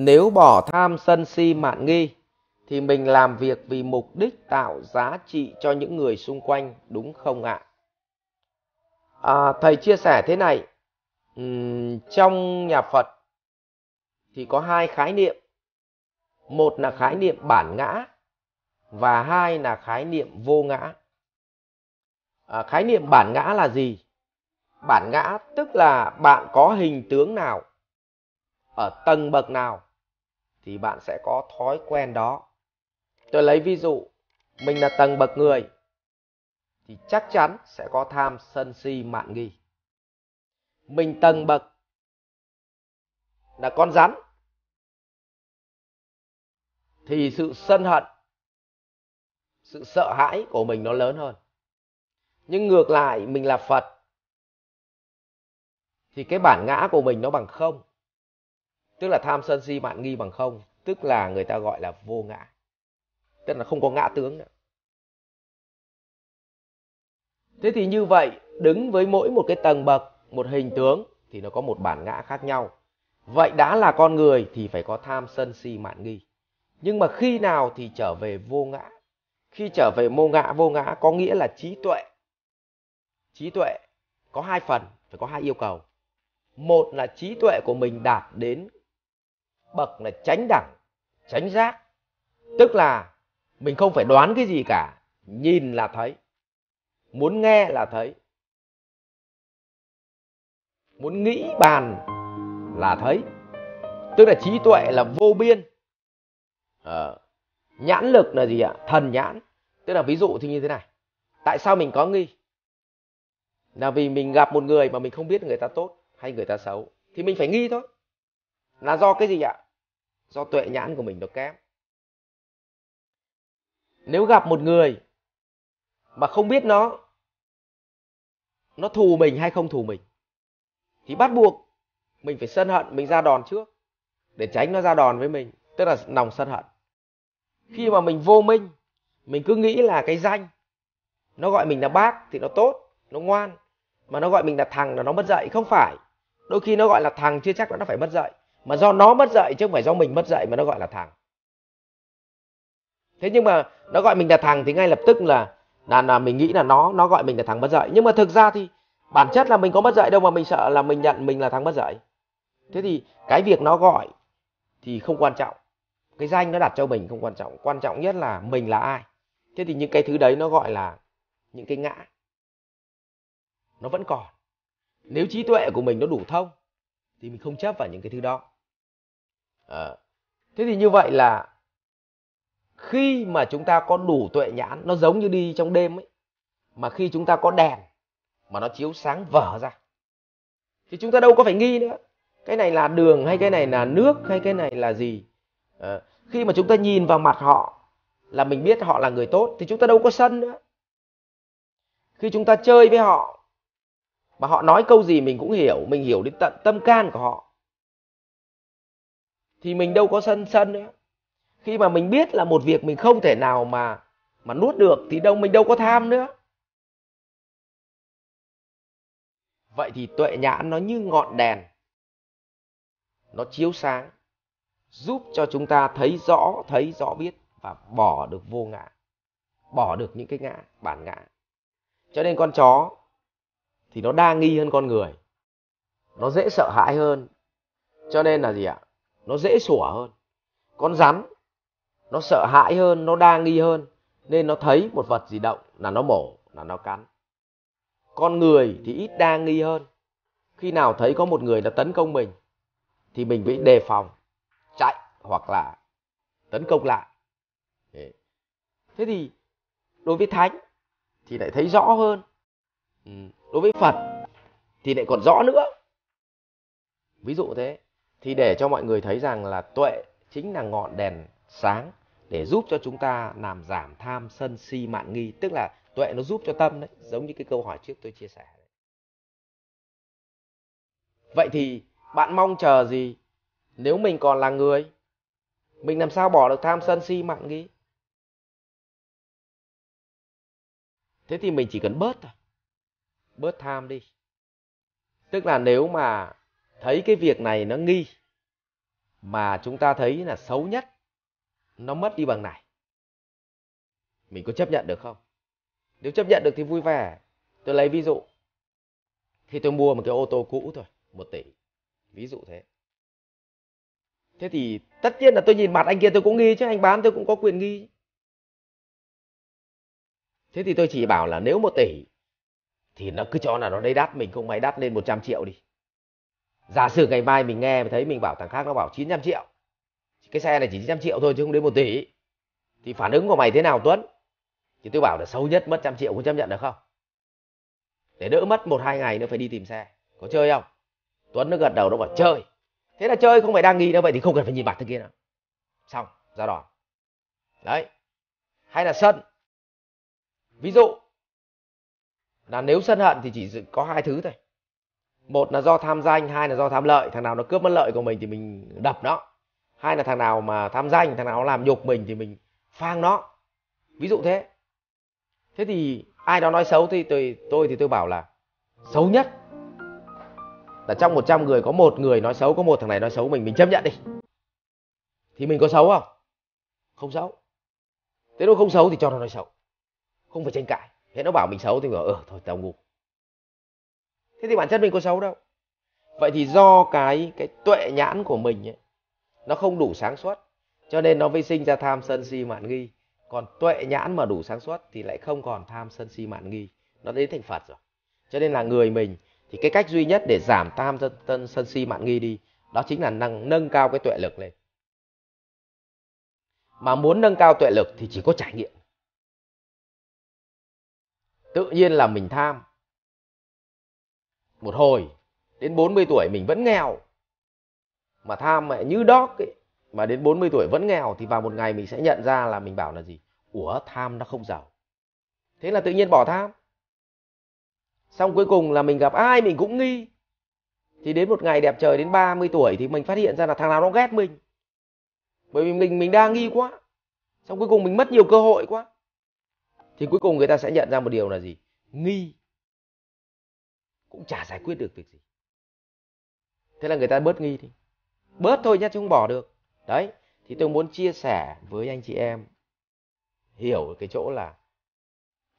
nếu bỏ tham sân si mạn nghi thì mình làm việc vì mục đích tạo giá trị cho những người xung quanh đúng không ạ à, thầy chia sẻ thế này uhm, trong nhà phật thì có hai khái niệm một là khái niệm bản ngã và hai là khái niệm vô ngã à, khái niệm bản ngã là gì bản ngã tức là bạn có hình tướng nào ở tầng bậc nào thì bạn sẽ có thói quen đó tôi lấy ví dụ mình là tầng bậc người thì chắc chắn sẽ có tham sân si mạn nghi mình tầng bậc là con rắn thì sự sân hận sự sợ hãi của mình nó lớn hơn nhưng ngược lại mình là phật thì cái bản ngã của mình nó bằng không tức là tham sân si mạn nghi bằng không tức là người ta gọi là vô ngã tức là không có ngã tướng nữa thế thì như vậy đứng với mỗi một cái tầng bậc một hình tướng thì nó có một bản ngã khác nhau vậy đã là con người thì phải có tham sân si mạn nghi nhưng mà khi nào thì trở về vô ngã khi trở về mô ngã vô ngã có nghĩa là trí tuệ trí tuệ có hai phần phải có hai yêu cầu một là trí tuệ của mình đạt đến bậc là tránh đẳng tránh giác tức là mình không phải đoán cái gì cả nhìn là thấy muốn nghe là thấy muốn nghĩ bàn là thấy tức là trí tuệ là vô biên à, nhãn lực là gì ạ thần nhãn tức là ví dụ thì như thế này tại sao mình có nghi là vì mình gặp một người mà mình không biết người ta tốt hay người ta xấu thì mình phải nghi thôi là do cái gì ạ do tuệ nhãn của mình nó kém nếu gặp một người mà không biết nó nó thù mình hay không thù mình thì bắt buộc mình phải sân hận mình ra đòn trước để tránh nó ra đòn với mình tức là lòng sân hận khi mà mình vô minh mình cứ nghĩ là cái danh nó gọi mình là bác thì nó tốt nó ngoan mà nó gọi mình là thằng là nó mất dạy không phải đôi khi nó gọi là thằng chưa chắc là nó phải mất dạy mà do nó mất dạy chứ không phải do mình mất dạy mà nó gọi là thằng thế nhưng mà nó gọi mình là thằng thì ngay lập tức là là, là mình nghĩ là nó nó gọi mình là thằng mất dạy nhưng mà thực ra thì bản chất là mình có mất dạy đâu mà mình sợ là mình nhận mình là thằng mất dạy thế thì cái việc nó gọi thì không quan trọng cái danh nó đặt cho mình không quan trọng quan trọng nhất là mình là ai thế thì những cái thứ đấy nó gọi là những cái ngã nó vẫn còn nếu trí tuệ của mình nó đủ thông thì mình không chấp vào những cái thứ đó à, thế thì như vậy là khi mà chúng ta có đủ tuệ nhãn nó giống như đi trong đêm ấy mà khi chúng ta có đèn mà nó chiếu sáng vở ra thì chúng ta đâu có phải nghi nữa cái này là đường hay cái này là nước hay cái này là gì à, khi mà chúng ta nhìn vào mặt họ là mình biết họ là người tốt thì chúng ta đâu có sân nữa khi chúng ta chơi với họ mà họ nói câu gì mình cũng hiểu mình hiểu đến tận tâm can của họ thì mình đâu có sân sân nữa khi mà mình biết là một việc mình không thể nào mà mà nuốt được thì đâu mình đâu có tham nữa vậy thì tuệ nhãn nó như ngọn đèn nó chiếu sáng giúp cho chúng ta thấy rõ thấy rõ biết và bỏ được vô ngã bỏ được những cái ngã bản ngã cho nên con chó thì nó đa nghi hơn con người nó dễ sợ hãi hơn cho nên là gì ạ nó dễ sủa hơn con rắn nó sợ hãi hơn nó đa nghi hơn nên nó thấy một vật gì động là nó mổ là nó cắn con người thì ít đa nghi hơn khi nào thấy có một người đã tấn công mình thì mình bị đề phòng chạy hoặc là tấn công lại thế thì đối với thánh thì lại thấy rõ hơn ừ, đối với phật thì lại còn rõ nữa ví dụ thế thì để cho mọi người thấy rằng là tuệ chính là ngọn đèn sáng để giúp cho chúng ta làm giảm tham sân si mạn nghi tức là tuệ nó giúp cho tâm đấy giống như cái câu hỏi trước tôi chia sẻ vậy thì bạn mong chờ gì nếu mình còn là người mình làm sao bỏ được tham sân si mạn nghi thế thì mình chỉ cần bớt thôi bớt tham đi tức là nếu mà thấy cái việc này nó nghi mà chúng ta thấy là xấu nhất nó mất đi bằng này mình có chấp nhận được không nếu chấp nhận được thì vui vẻ tôi lấy ví dụ khi tôi mua một cái ô tô cũ thôi một tỷ ví dụ thế thế thì tất nhiên là tôi nhìn mặt anh kia tôi cũng nghi chứ anh bán tôi cũng có quyền nghi thế thì tôi chỉ bảo là nếu một tỷ thì nó cứ cho là nó đấy đắt mình không may đắt lên 100 triệu đi giả sử ngày mai mình nghe mình thấy mình bảo thằng khác nó bảo 900 triệu cái xe này chỉ 900 triệu thôi chứ không đến một tỷ thì phản ứng của mày thế nào Tuấn thì tôi bảo là xấu nhất mất trăm triệu có chấp nhận được không để đỡ mất một hai ngày nữa phải đi tìm xe có chơi không Tuấn nó gật đầu nó bảo chơi thế là chơi không phải đang nghi đâu vậy thì không cần phải nhìn mặt thằng kia nữa xong ra đòn đấy hay là sân ví dụ là nếu sân hận thì chỉ có hai thứ thôi một là do tham danh hai là do tham lợi thằng nào nó cướp mất lợi của mình thì mình đập nó hai là thằng nào mà tham danh thằng nào làm nhục mình thì mình phang nó ví dụ thế thế thì ai đó nói xấu thì tôi tôi thì tôi bảo là xấu nhất là trong 100 người có một người nói xấu có một thằng này nói xấu mình mình chấp nhận đi thì mình có xấu không không xấu thế nó không xấu thì cho nó nói xấu không phải tranh cãi thế nó bảo mình xấu thì mình bảo ờ thôi tao ngu thế thì bản chất mình có xấu đâu vậy thì do cái cái tuệ nhãn của mình ấy, nó không đủ sáng suốt cho nên nó mới sinh ra tham sân si mạn nghi còn tuệ nhãn mà đủ sáng suốt thì lại không còn tham sân si mạn nghi nó đến thành phật rồi cho nên là người mình thì cái cách duy nhất để giảm tham sân, sân, sân si mạn nghi đi đó chính là nâng nâng cao cái tuệ lực lên mà muốn nâng cao tuệ lực thì chỉ có trải nghiệm tự nhiên là mình tham một hồi đến 40 tuổi mình vẫn nghèo mà tham mẹ như đót ấy mà đến 40 tuổi vẫn nghèo thì vào một ngày mình sẽ nhận ra là mình bảo là gì ủa tham nó không giàu thế là tự nhiên bỏ tham xong cuối cùng là mình gặp ai mình cũng nghi thì đến một ngày đẹp trời đến 30 tuổi thì mình phát hiện ra là thằng nào nó ghét mình bởi vì mình mình đang nghi quá xong cuối cùng mình mất nhiều cơ hội quá thì cuối cùng người ta sẽ nhận ra một điều là gì nghi cũng chả giải quyết được việc gì thế là người ta bớt nghi đi bớt thôi nhé, chứ không bỏ được đấy thì tôi muốn chia sẻ với anh chị em hiểu cái chỗ là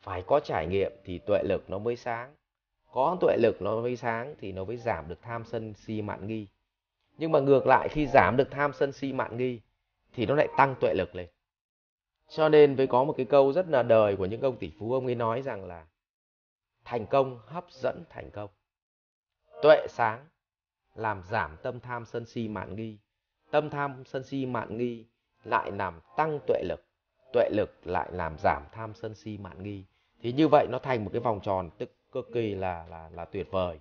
phải có trải nghiệm thì tuệ lực nó mới sáng có tuệ lực nó mới sáng thì nó mới giảm được tham sân si mạn nghi nhưng mà ngược lại khi giảm được tham sân si mạn nghi thì nó lại tăng tuệ lực lên cho nên với có một cái câu rất là đời của những ông tỷ phú ông ấy nói rằng là thành công hấp dẫn thành công tuệ sáng làm giảm tâm tham sân si mạn nghi tâm tham sân si mạn nghi lại làm tăng tuệ lực tuệ lực lại làm giảm tham sân si mạn nghi thì như vậy nó thành một cái vòng tròn tức cực kỳ là là là tuyệt vời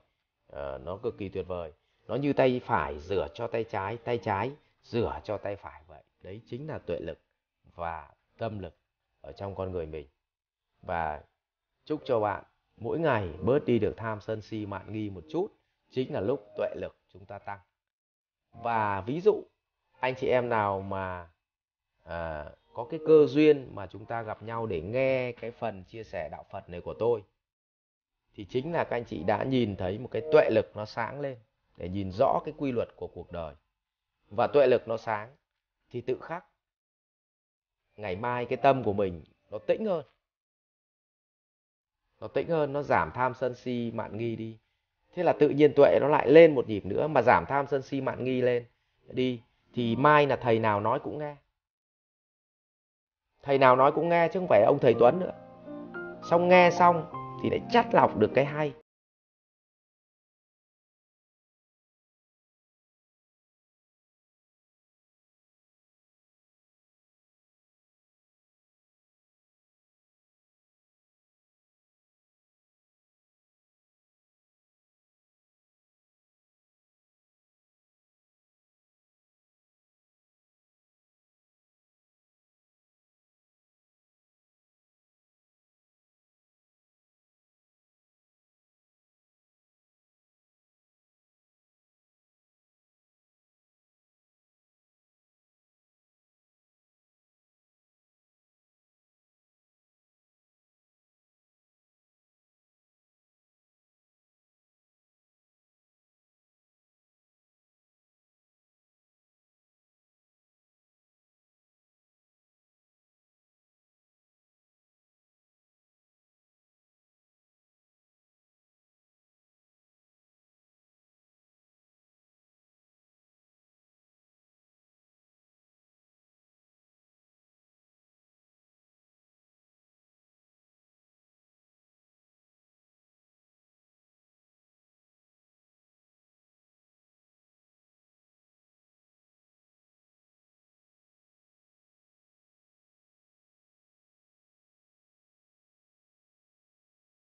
à, nó cực kỳ tuyệt vời nó như tay phải rửa cho tay trái tay trái rửa cho tay phải vậy đấy chính là tuệ lực và tâm lực ở trong con người mình và chúc cho bạn mỗi ngày bớt đi được tham sân si mạn nghi một chút chính là lúc tuệ lực chúng ta tăng và ví dụ anh chị em nào mà à, có cái cơ duyên mà chúng ta gặp nhau để nghe cái phần chia sẻ đạo phật này của tôi thì chính là các anh chị đã nhìn thấy một cái tuệ lực nó sáng lên để nhìn rõ cái quy luật của cuộc đời và tuệ lực nó sáng thì tự khắc ngày mai cái tâm của mình nó tĩnh hơn nó tĩnh hơn nó giảm tham sân si mạn nghi đi thế là tự nhiên tuệ nó lại lên một nhịp nữa mà giảm tham sân si mạn nghi lên đi thì mai là thầy nào nói cũng nghe thầy nào nói cũng nghe chứ không phải ông thầy tuấn nữa xong nghe xong thì lại chắt lọc được cái hay